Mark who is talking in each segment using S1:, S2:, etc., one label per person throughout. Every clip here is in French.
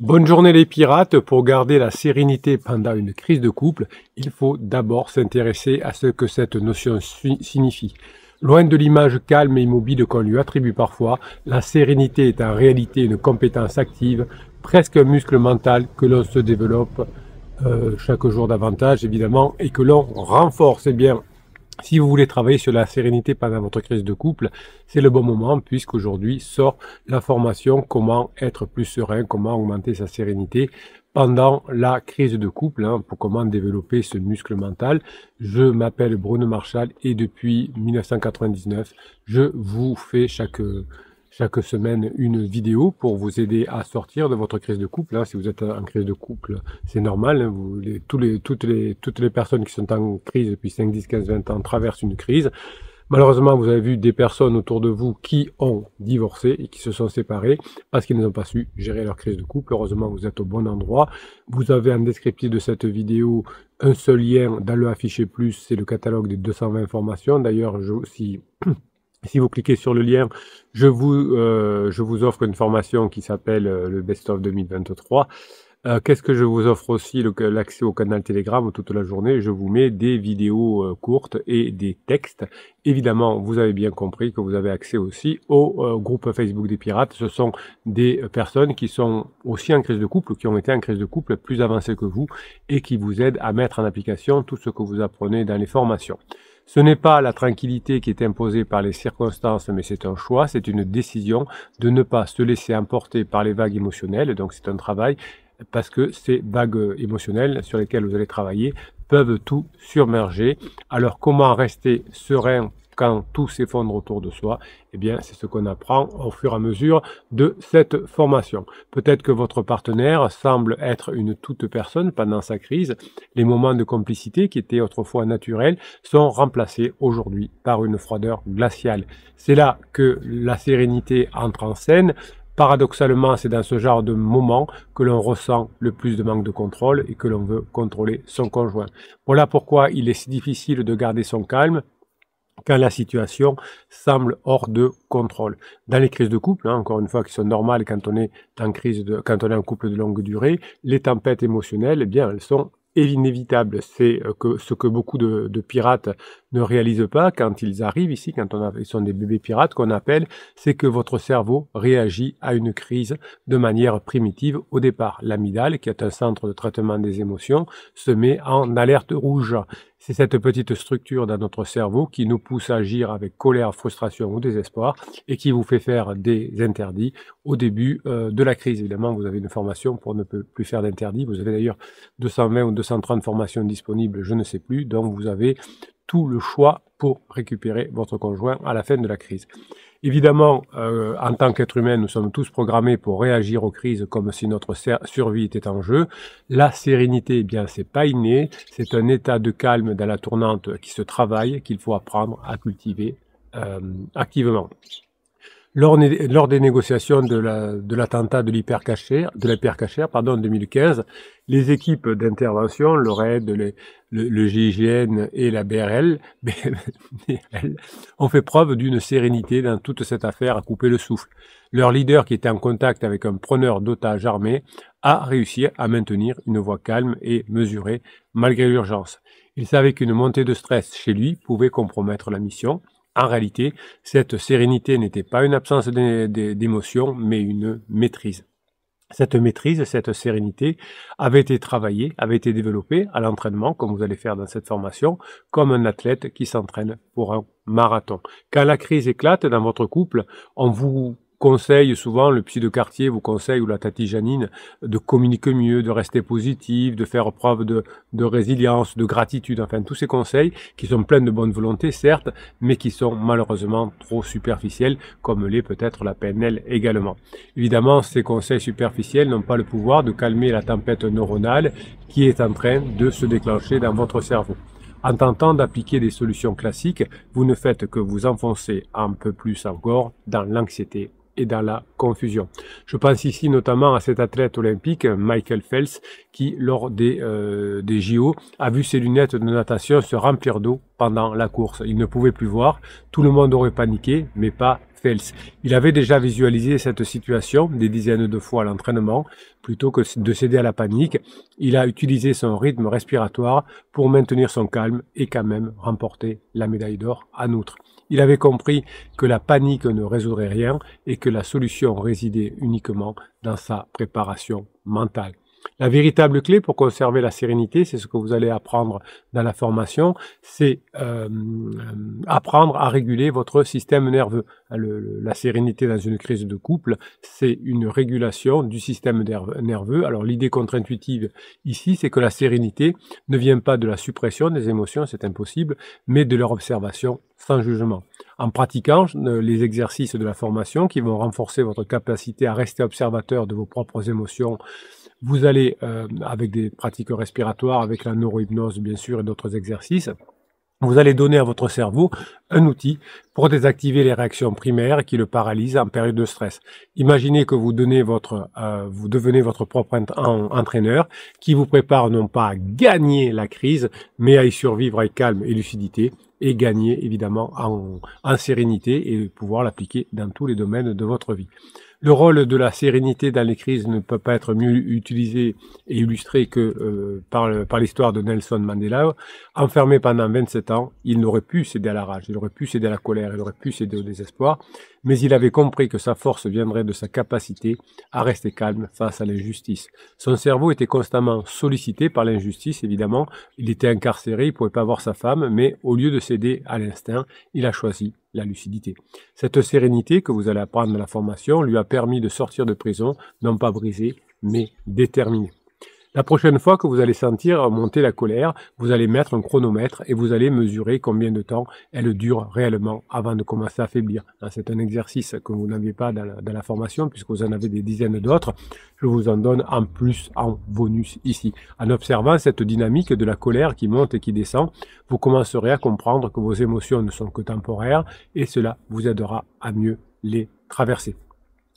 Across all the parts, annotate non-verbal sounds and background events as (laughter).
S1: Bonne journée les pirates. Pour garder la sérénité pendant une crise de couple, il faut d'abord s'intéresser à ce que cette notion signifie. Loin de l'image calme et immobile qu'on lui attribue parfois, la sérénité est en réalité une compétence active, presque un muscle mental que l'on se développe euh, chaque jour davantage évidemment et que l'on renforce. et eh bien, si vous voulez travailler sur la sérénité pendant votre crise de couple, c'est le bon moment puisqu'aujourd'hui sort la formation comment être plus serein, comment augmenter sa sérénité pendant la crise de couple, hein, pour comment développer ce muscle mental. Je m'appelle Bruno Marshall et depuis 1999, je vous fais chaque chaque semaine une vidéo pour vous aider à sortir de votre crise de couple. Hein, si vous êtes en crise de couple, c'est normal. Hein, toutes, les, personnes qui sont en crise depuis 5, 10, 15, 20 ans traversent une crise. Malheureusement, vous avez vu des personnes autour de vous qui ont divorcé et qui se sont séparées parce qu'ils n'ont pas su gérer leur crise de couple. Heureusement, vous êtes au bon endroit. Vous avez en descriptif de cette vidéo un seul lien dans le affiché plus, c'est le catalogue des 220 formations. D'ailleurs, je si si vous cliquez sur le lien, je vous, euh, je vous offre une formation qui s'appelle euh, le Best of 2023. Euh, qu'est-ce que je vous offre aussi L'accès au canal Telegram toute la journée. Je vous mets des vidéos courtes et des textes. Évidemment, vous avez bien compris que vous avez accès aussi au groupe Facebook des pirates. Ce sont des personnes qui sont aussi en crise de couple, qui ont été en crise de couple plus avancées que vous et qui vous aident à mettre en application tout ce que vous apprenez dans les formations. Ce n'est pas la tranquillité qui est imposée par les circonstances, mais c'est un choix, c'est une décision de ne pas se laisser emporter par les vagues émotionnelles. Donc c'est un travail parce que ces vagues émotionnelles sur lesquelles vous allez travailler peuvent tout surmerger. Alors comment rester serein quand tout s'effondre autour de soi, eh bien, c'est ce qu'on apprend au fur et à mesure de cette formation. Peut-être que votre partenaire semble être une toute personne pendant sa crise. Les moments de complicité qui étaient autrefois naturels sont remplacés aujourd'hui par une froideur glaciale. C'est là que la sérénité entre en scène, Paradoxalement, c'est dans ce genre de moments que l'on ressent le plus de manque de contrôle et que l'on veut contrôler son conjoint. Voilà pourquoi il est si difficile de garder son calme quand la situation semble hors de contrôle. Dans les crises de couple, hein, encore une fois, qui sont normales quand on est en crise, quand on est en couple de longue durée, les tempêtes émotionnelles, eh bien, elles sont inévitables. C'est euh, ce que beaucoup de, pirates ne réalisent pas quand ils arrivent ici, quand on ils sont des bébés pirates qu'on appelle, c'est que votre cerveau réagit à une crise de manière primitive au départ. L'amidale, qui est un centre de traitement des émotions, se met en alerte rouge. C'est cette petite structure dans notre cerveau qui nous pousse à agir avec colère, frustration ou désespoir et qui vous fait faire des interdits au début euh, de la crise. Évidemment, vous avez une formation pour ne plus faire d'interdits. Vous avez d'ailleurs 220 ou 230 formations disponibles, je ne sais plus. Donc, vous avez tout le choix pour récupérer votre conjoint à la fin de la crise. Évidemment, euh, en tant qu'être humain, nous sommes tous programmés pour réagir aux crises comme si notre survie était en jeu. La sérénité, eh bien, c'est pas inné, c'est un état de calme dans la tournante qui se travaille, qu'il faut apprendre à cultiver euh, activement. Lors, des négociations de l'attentat de l'hypercacher, de en 2015, les équipes d'intervention, le RAID, le, GIGN et la BRL, (laughs) ont fait preuve d'une sérénité dans toute cette affaire à couper le souffle. Leur leader, qui était en contact avec un preneur d'otages armé, a réussi à maintenir une voix calme et mesurée malgré l'urgence. Il savait qu'une montée de stress chez lui pouvait compromettre la mission en réalité, cette sérénité n'était pas une absence d'émotion, mais une maîtrise. Cette maîtrise, cette sérénité avait été travaillée, avait été développée à l'entraînement, comme vous allez faire dans cette formation, comme un athlète qui s'entraîne pour un marathon. Quand la crise éclate dans votre couple, on vous conseille souvent, le psy de quartier vous conseille, ou la tati Janine, de communiquer mieux, de rester positive, de faire preuve de, de résilience, de gratitude, enfin tous ces conseils qui sont pleins de bonne volonté, certes, mais qui sont malheureusement trop superficiels, comme l'est peut-être la PNL également. Évidemment, ces conseils superficiels n'ont pas le pouvoir de calmer la tempête neuronale qui est en train de se déclencher dans votre cerveau. En tentant d'appliquer des solutions classiques, vous ne faites que vous enfoncer un peu plus encore dans l'anxiété et dans la confusion. Je pense ici notamment à cet athlète olympique, Michael Fels, qui, lors des, euh, des JO, a vu ses lunettes de natation se remplir d'eau pendant la course. Il ne pouvait plus voir, tout le monde aurait paniqué, mais pas il avait déjà visualisé cette situation des dizaines de fois à l'entraînement. Plutôt que de céder à la panique, il a utilisé son rythme respiratoire pour maintenir son calme et quand même remporter la médaille d'or à outre. Il avait compris que la panique ne résoudrait rien et que la solution résidait uniquement dans sa préparation mentale. La véritable clé pour conserver la sérénité, c'est ce que vous allez apprendre dans la formation, c'est euh, apprendre à réguler votre système nerveux. la sérénité dans une crise de couple, c'est une régulation du système nerveux. Alors l'idée contre-intuitive ici, c'est que la sérénité ne vient pas de la suppression des émotions, c'est impossible, mais de leur observation sans jugement. En pratiquant les exercices de la formation qui vont renforcer votre capacité à rester observateur de vos propres émotions, vous allez, euh, avec des pratiques respiratoires, avec la neurohypnose bien sûr et d'autres exercices, vous allez donner à votre cerveau un outil pour désactiver les réactions primaires qui le paralysent en période de stress. Imaginez que vous votre, euh, vous devenez votre propre entraîneur qui vous prépare non pas à gagner la crise, mais à y survivre avec calme et lucidité et gagner évidemment en sérénité et pouvoir l'appliquer dans tous les domaines de votre vie. Le rôle de la sérénité dans les crises ne peut pas être mieux utilisé et illustré que euh, par, par l'histoire de Nelson Mandela. Enfermé pendant 27 ans, il n'aurait pu céder à la rage, il aurait pu céder à la colère, il aurait pu céder au désespoir mais il avait compris que sa force viendrait de sa capacité à rester calme face à l'injustice. Son cerveau était constamment sollicité par l'injustice, évidemment. Il était incarcéré, il ne pouvait pas voir sa femme, mais au lieu de céder à l'instinct, il a choisi la lucidité. Cette sérénité que vous allez apprendre dans la formation lui a permis de sortir de prison, non pas brisé, mais déterminé. La prochaine fois que vous allez sentir monter la colère, vous allez mettre un chronomètre et vous allez mesurer combien de temps elle dure réellement avant de commencer à faiblir. Hein, c'est un exercice que vous n'aviez pas dans la, dans la formation puisque vous en avez des dizaines d'autres. Je vous en donne en plus en bonus ici. En observant cette dynamique de la colère qui monte et qui descend, vous commencerez à comprendre que vos émotions ne sont que temporaires et cela vous aidera à mieux les traverser.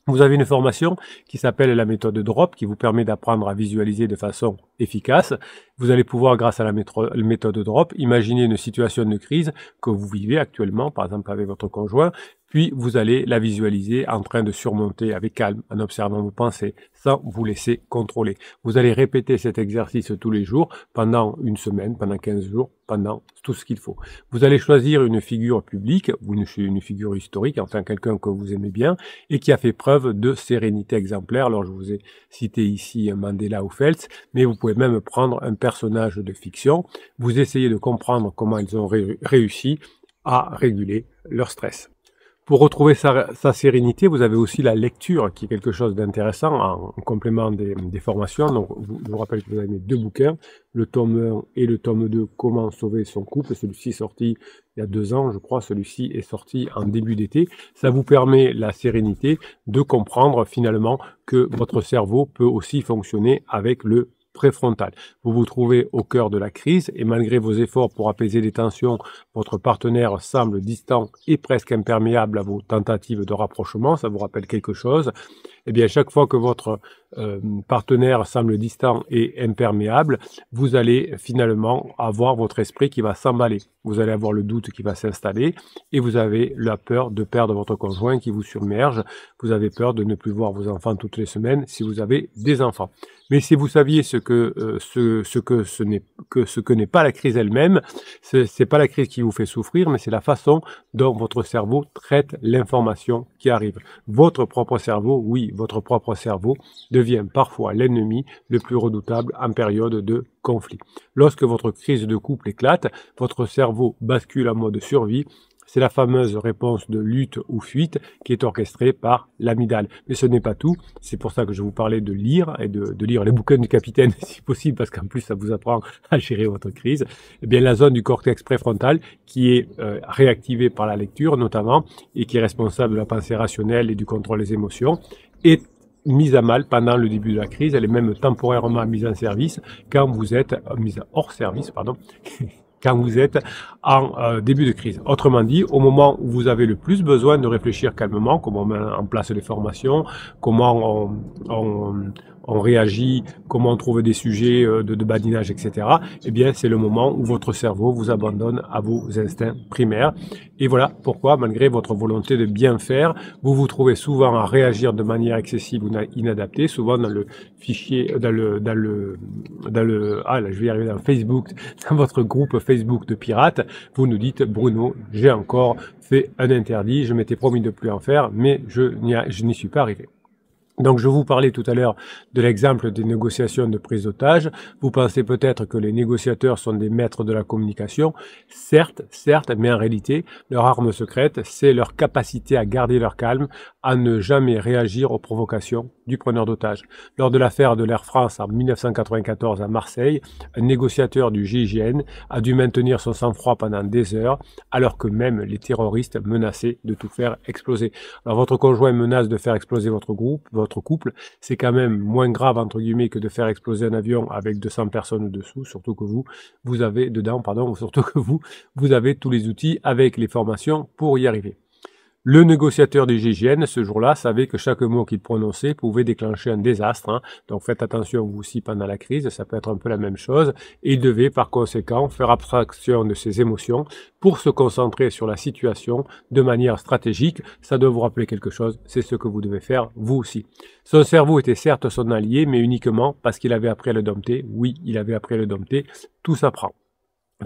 S1: Vous avez une formation qui s'appelle la méthode DROP, qui vous permet d'apprendre à visualiser de façon efficace. Vous allez pouvoir, grâce à la méthode DROP, imaginer une situation de crise que vous vivez actuellement, par exemple avec votre conjoint, puis vous allez la visualiser en train de surmonter avec calme, en observant vos pensées, sans vous laisser contrôler. Vous allez répéter cet exercice tous les jours, pendant une semaine, pendant 15 jours, pendant tout ce qu'il faut. Vous allez choisir une figure publique, une, une figure historique, enfin quelqu'un que vous aimez bien, et qui a fait preuve de sérénité exemplaire. Alors je vous ai cité ici Mandela ou Feltz, mais vous pouvez même prendre un personnage de fiction. Vous essayez de comprendre comment ils ont réussi à réguler leur stress. Pour retrouver sa, sérénité, vous avez aussi la lecture qui est quelque chose d'intéressant en, complément des, formations. Donc, je, vous rappelle que vous avez mes deux bouquins, le tome 1 et le tome 2, Comment sauver son couple. Celui-ci est sorti il y a deux ans, je crois. Celui-ci est sorti en début d'été. Ça vous permet la sérénité de comprendre finalement que votre cerveau peut aussi fonctionner avec le vous vous trouvez au cœur de la crise et malgré vos efforts pour apaiser les tensions, votre partenaire semble distant et presque imperméable à vos tentatives de rapprochement. Ça vous rappelle quelque chose eh bien, chaque fois que votre euh, partenaire semble distant et imperméable, vous allez finalement avoir votre esprit qui va s'emballer. Vous allez avoir le doute qui va s'installer et vous avez la peur de perdre votre conjoint qui vous submerge. Vous avez peur de ne plus voir vos enfants toutes les semaines si vous avez des enfants. Mais si vous saviez ce que euh, ce, ce, que ce n'est que ce que n'est pas la crise elle-même, c'est pas la crise qui vous fait souffrir, mais c'est la façon dont votre cerveau traite l'information qui arrive. Votre propre cerveau, oui, votre propre cerveau, devient parfois l'ennemi le plus redoutable en période de conflit. Lorsque votre crise de couple éclate, votre cerveau bascule en mode survie c'est la fameuse réponse de lutte ou fuite qui est orchestrée par l'amidale. Mais ce n'est pas tout, c'est pour ça que je vous parlais de lire et de, lire les bouquins du capitaine (laughs) si possible, parce qu'en plus ça vous apprend à gérer votre crise. Eh bien la zone du cortex préfrontal qui est euh, réactivée par la lecture notamment et qui est responsable de la pensée rationnelle et du contrôle des émotions, est mise à mal pendant le début de la crise, elle est même temporairement mise en service quand vous êtes euh, mise hors service, pardon, (laughs) quand vous êtes en euh, début de crise. Autrement dit, au moment où vous avez le plus besoin de réfléchir calmement, comment on met en place les formations, comment on, on réagit, comment on trouve des sujets euh, de, badinage, etc., eh bien, c'est le moment où votre cerveau vous abandonne à vos instincts primaires. Et voilà pourquoi, malgré votre volonté de bien faire, vous vous trouvez souvent à réagir de manière excessive ou inadaptée, souvent dans le fichier, dans le, dans le, ah là, je vais arriver dans Facebook, (laughs) dans votre groupe Facebook de pirates, vous nous dites, Bruno, j'ai encore fait un interdit, je m'étais promis de plus en faire, mais je n'y suis pas arrivé. Donc je vous parlais tout à l'heure de l'exemple des négociations de prise d'otage. Vous pensez peut-être que les négociateurs sont des maîtres de la communication. Certes, certes, mais en réalité, leur arme secrète, c'est leur capacité à garder leur calme, à ne jamais réagir aux provocations du preneur d'otage. Lors de l'affaire de l'Air France en 1994 à Marseille, un négociateur du GIGN a dû maintenir son sang-froid pendant des heures, alors que même les terroristes menaçaient de tout faire exploser. Alors votre conjoint menace de faire exploser votre groupe, votre couple, c'est quand même moins grave, entre guillemets, que de faire exploser un avion avec 200 personnes dessous, surtout que vous, vous avez, dedans, pardon, (laughs) surtout que vous, vous avez tous les outils avec les formations pour y arriver. Le négociateur du GIGN, ce jour-là, savait que chaque mot qu'il prononçait pouvait déclencher un désastre. Hein. Donc faites attention, vous aussi, pendant la crise, ça peut être un peu la même chose. Et il devait, par conséquent, faire abstraction de ses émotions pour se concentrer sur la situation de manière stratégique. Ça doit vous rappeler quelque chose, c'est ce que vous devez faire, vous aussi. Son cerveau était certes son allié, mais uniquement parce qu'il avait appris à le dompter. Oui, il avait appris à le dompter. Tout s'apprend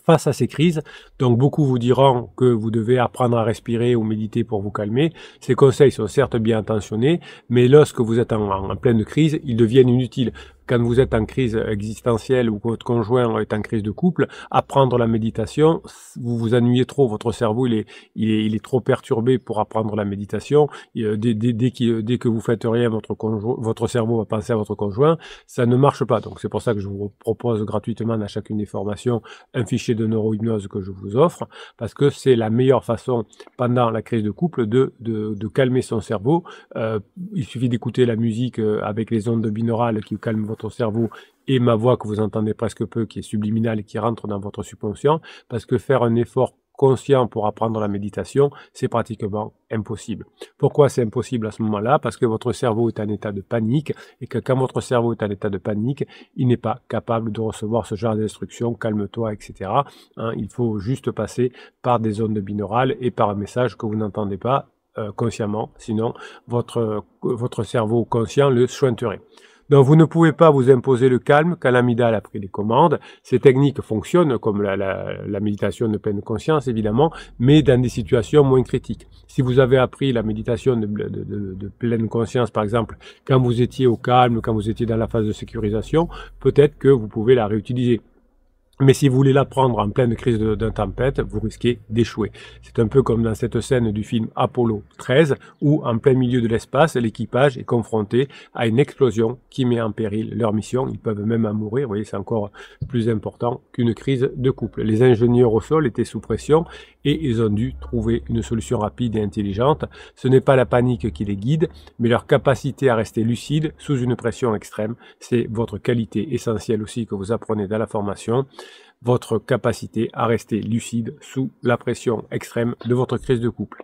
S1: face à ces crises. Donc beaucoup vous diront que vous devez apprendre à respirer ou méditer pour vous calmer. Ces conseils sont certes bien intentionnés, mais lorsque vous êtes en, pleine crise, ils deviennent inutiles quand vous êtes en crise existentielle ou que votre conjoint est en crise de couple, apprendre la méditation, vous vous ennuyez trop, votre cerveau il est, il est, il est trop perturbé pour apprendre la méditation. Euh, dès, dès, dès, que, vous faites rien, votre, conjoint, votre cerveau va penser à votre conjoint, ça ne marche pas. Donc c'est pour ça que je vous propose gratuitement à chacune des formations un fichier de neurohypnose que je vous offre, parce que c'est la meilleure façon pendant la crise de couple de, de, de calmer son cerveau. Euh, il suffit d'écouter la musique euh, avec les ondes binaurales qui calment votre votre cerveau et ma voix que vous entendez presque peu, qui est subliminale et qui rentre dans votre subconscient, parce que faire un effort conscient pour apprendre la méditation, c'est pratiquement impossible. Pourquoi c'est impossible à ce moment-là Parce que votre cerveau est en état de panique et que quand votre cerveau est en état de panique, il n'est pas capable de recevoir ce genre d'instructions, calme-toi, etc. Hein. il faut juste passer par des ondes binaurales et par un message que vous n'entendez pas euh, consciemment, sinon votre, euh, votre cerveau conscient le sointerait. Donc vous ne pouvez pas vous imposer le calme quand l'amidale a pris les commandes. Ces techniques fonctionnent comme la, méditation de pleine conscience évidemment, mais dans des situations moins critiques. Si vous avez appris la méditation de, de pleine conscience par exemple quand vous étiez au calme, quand vous étiez dans la phase de sécurisation, peut-être que vous pouvez la réutiliser. Mais si vous voulez la prendre en pleine crise d'une tempête, vous risquez d'échouer. C'est un peu comme dans cette scène du film Apollo 13, où en plein milieu de l'espace, l'équipage est confronté à une explosion qui met en péril leur mission. Ils peuvent même mourir. Vous voyez, c'est encore plus important qu'une crise de couple. Les ingénieurs au sol étaient sous pression et ils ont dû trouver une solution rapide et intelligente. Ce n'est pas la panique qui les guide, mais leur capacité à rester lucide sous une pression extrême. C'est votre qualité essentielle aussi que vous apprenez dans la formation votre capacité à rester lucide sous la pression extrême de votre crise de couple.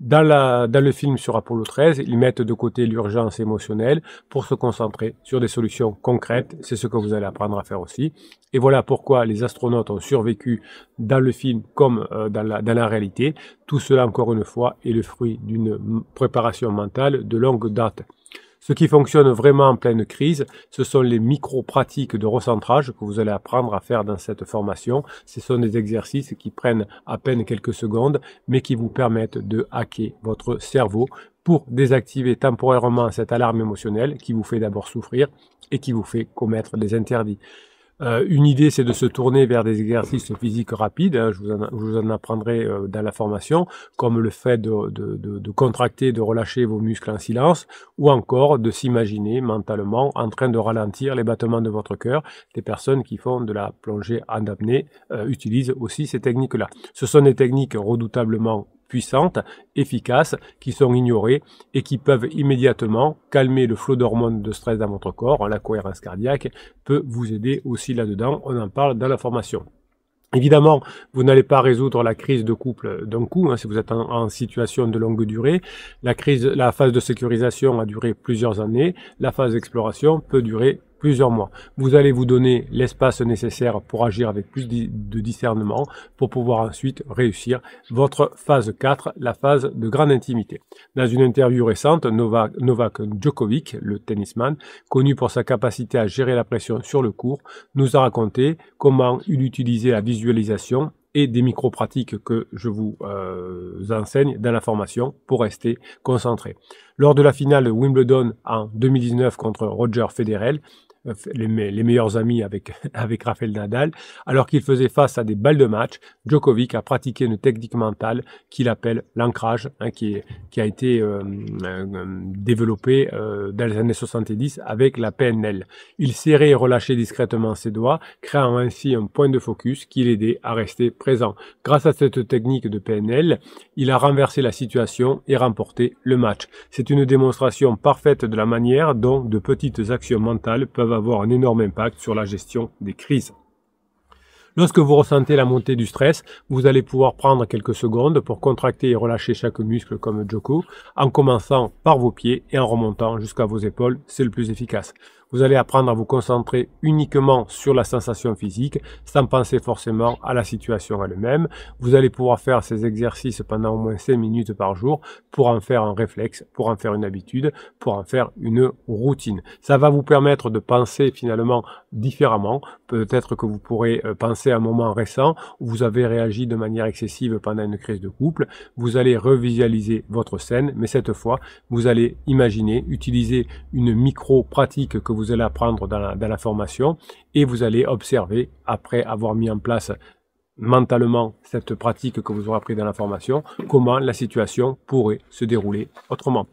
S1: Dans, dans, le film sur Apollo 13, ils mettent de côté l'urgence émotionnelle pour se concentrer sur des solutions concrètes. C'est ce que vous allez apprendre à faire aussi. Et voilà pourquoi les astronautes ont survécu dans le film comme euh, dans la réalité. Tout cela, encore une fois, est le fruit d'une préparation mentale de longue date. Ce qui fonctionne vraiment en pleine crise, ce sont les micro-pratiques de recentrage que vous allez apprendre à faire dans cette formation. Ce sont des exercices qui prennent à peine quelques secondes, mais qui vous permettent de hacker votre cerveau pour désactiver temporairement cette alarme émotionnelle qui vous fait d'abord souffrir et qui vous fait commettre des interdits. Euh, une idée, c'est de se tourner vers des exercices physiques rapides. Hein. je, vous en, apprendrai euh, dans la formation, comme le fait de, de, de, de, contracter, de relâcher vos muscles en silence, ou encore de s'imaginer mentalement en train de ralentir les battements de votre cœur. Des personnes qui font de la plongée en apnée euh, utilisent aussi ces techniques-là. Ce sont des techniques redoutablement puissantes, efficaces, qui sont ignorées et qui peuvent immédiatement calmer le flot d'hormones de stress dans votre corps. La cohérence cardiaque peut vous aider aussi là-dedans. On en parle dans la formation. Évidemment, vous n'allez pas résoudre la crise de couple d'un coup, hein, si vous êtes en, en, situation de longue durée. La, crise, la phase de sécurisation a duré plusieurs années, la phase d'exploration peut durer plusieurs mois. Vous allez vous donner l'espace nécessaire pour agir avec plus de discernement pour pouvoir ensuite réussir votre phase 4, la phase de grande intimité. Dans une interview récente, Novak, Djokovic, le tennisman, connu pour sa capacité à gérer la pression sur le cours, nous a raconté comment il utilisait la visualisation et des micro-pratiques que je vous euh, enseigne dans la formation pour rester concentré. Lors de la finale Wimbledon en 2019 contre Roger Federer, euh, les, les, meilleurs amis avec, (laughs) avec Rafael Nadal, alors qu'il faisait face à des balles de match, Djokovic a pratiqué une technique mentale qu'il appelle l'ancrage, hein, qui, qui a été euh, euh, développée dans les années 70 avec la PNL. Il serrait et relâchait discrètement ses doigts, créant ainsi un point de focus qui l'aidait à rester présent. Grâce à cette technique de PNL, il a renversé la situation et remporté le match. C'est une démonstration parfaite de la manière dont de petites actions mentales peuvent avoir un énorme impact sur la gestion des crises. Lorsque vous ressentez la montée du stress, vous allez pouvoir prendre quelques secondes pour contracter et relâcher chaque muscle comme Joko, en commençant par vos pieds et en remontant jusqu'à vos épaules, c'est le plus efficace. Vous allez apprendre à vous concentrer uniquement sur la sensation physique sans penser forcément à la situation elle-même. Vous allez pouvoir faire ces exercices pendant au moins 5 minutes par jour pour en faire un réflexe, pour en faire une habitude, pour en faire une routine. Ça va vous permettre de penser finalement différemment. Peut-être que vous pourrez euh, penser à un moment récent où vous avez réagi de manière excessive pendant une crise de couple. Vous allez revisualiser votre scène, mais cette fois, vous allez imaginer, utiliser une micro-pratique que vous vous allez apprendre dans la, dans la formation et vous allez observer, après avoir mis en place mentalement cette pratique que vous aurez appris dans la formation, comment la situation pourrait se dérouler autrement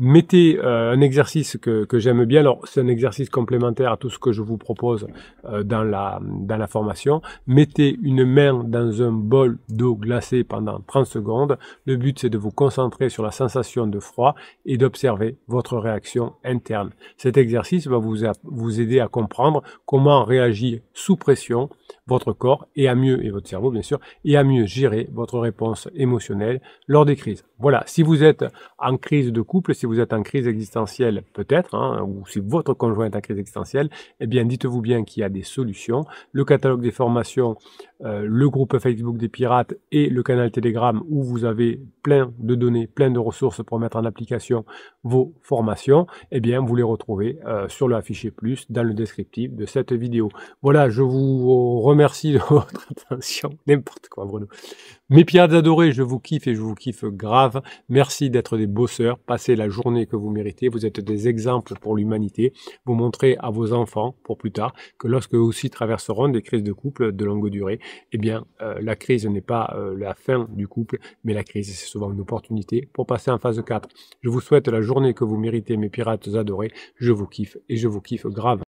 S1: mettez euh, un exercice que, que j'aime bien. Alors, c'est un exercice complémentaire à tout ce que je vous propose euh, dans, la, dans la formation. Mettez une main dans un bol d'eau glacée pendant 30 secondes. Le but, c'est de vous concentrer sur la sensation de froid et d'observer votre réaction interne. Cet exercice va vous, vous aider à comprendre comment réagit sous pression votre corps et à mieux, et votre cerveau bien sûr, et à mieux gérer votre réponse émotionnelle lors des crises. Voilà, si vous êtes en crise de couple, si vous êtes en crise existentielle peut-être, hein, ou si votre conjoint est en crise existentielle, eh bien dites-vous bien qu'il y a des solutions. Le catalogue des formations, euh, le groupe Facebook des pirates et le canal Telegram où vous avez plein de données, plein de ressources pour mettre en application vos formations, eh bien vous les retrouvez euh, sur le affiché plus dans le descriptif de cette vidéo. Voilà, je vous remercie Merci de (laughs) votre attention. N'importe quoi, Bruno. Mes pirates adorés, je vous kiffe et je vous kiffe grave. Merci d'être des bosseurs. Passez la journée que vous méritez. Vous êtes des exemples pour l'humanité. Vous montrez à vos enfants, pour plus tard, que lorsque eux aussi traverseront des crises de couple de longue durée, eh bien, euh, la crise n'est pas euh, la fin du couple, mais la crise, c'est souvent une opportunité pour passer en phase 4. Je vous souhaite la journée que vous méritez, mes pirates adorés. Je vous kiffe et je vous kiffe grave.